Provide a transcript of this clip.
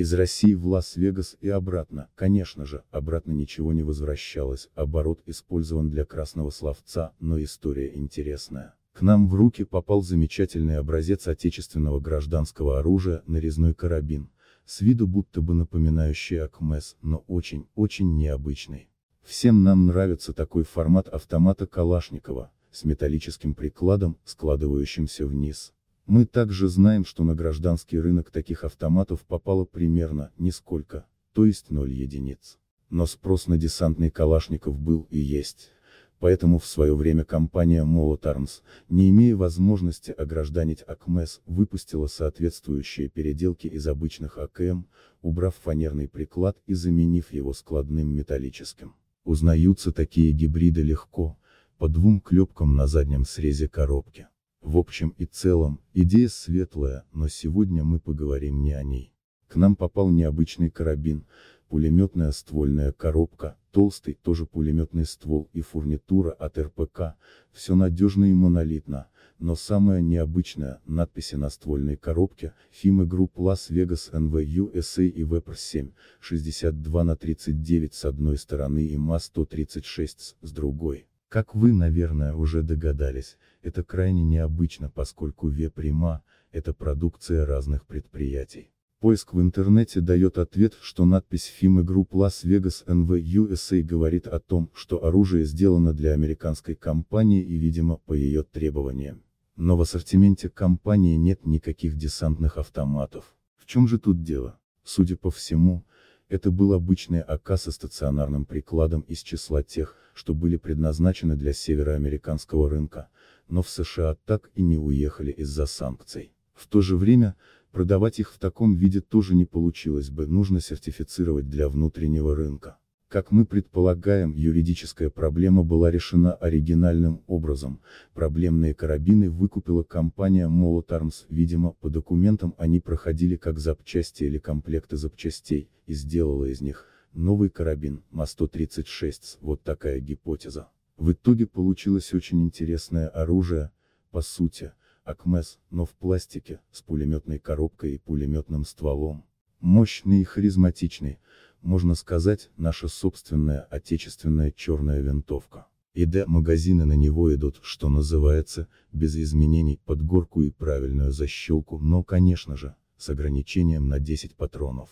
Из России в Лас-Вегас и обратно, конечно же, обратно ничего не возвращалось, оборот использован для красного словца, но история интересная. К нам в руки попал замечательный образец отечественного гражданского оружия, нарезной карабин, с виду будто бы напоминающий АКМС, но очень, очень необычный. Всем нам нравится такой формат автомата Калашникова, с металлическим прикладом, складывающимся вниз. Мы также знаем, что на гражданский рынок таких автоматов попало примерно, нисколько, то есть 0 единиц. Но спрос на десантный Калашников был и есть. Поэтому в свое время компания Молот Армс, не имея возможности огражданить АКМС, выпустила соответствующие переделки из обычных АКМ, убрав фанерный приклад и заменив его складным металлическим. Узнаются такие гибриды легко, по двум клепкам на заднем срезе коробки. В общем и целом, идея светлая, но сегодня мы поговорим не о ней. К нам попал необычный карабин, пулеметная ствольная коробка, толстый тоже пулеметный ствол и фурнитура от РПК, все надежно и монолитно, но самое необычное, надписи на ствольной коробке, Фимы Групп Las Vegas NV USA и Вепр 7, 62 на 39 с одной стороны и МА-136 с другой. Как вы, наверное, уже догадались, это крайне необычно, поскольку веприма – это продукция разных предприятий. Поиск в интернете дает ответ, что надпись FIMA Group Las Vegas NV USA говорит о том, что оружие сделано для американской компании и, видимо, по ее требованиям. Но в ассортименте компании нет никаких десантных автоматов. В чем же тут дело? Судя по всему, это был обычный АК со стационарным прикладом из числа тех, что были предназначены для североамериканского рынка, но в США так и не уехали из-за санкций. В то же время, продавать их в таком виде тоже не получилось бы, нужно сертифицировать для внутреннего рынка. Как мы предполагаем, юридическая проблема была решена оригинальным образом, проблемные карабины выкупила компания Молот Arms, видимо, по документам они проходили как запчасти или комплекты запчастей, и сделала из них, новый карабин, МА-136, вот такая гипотеза. В итоге получилось очень интересное оружие, по сути, АКМЭС, но в пластике, с пулеметной коробкой и пулеметным стволом. Мощный и харизматичный, можно сказать, наша собственная отечественная черная винтовка. И да, магазины на него идут, что называется, без изменений, под горку и правильную защелку, но, конечно же, с ограничением на 10 патронов.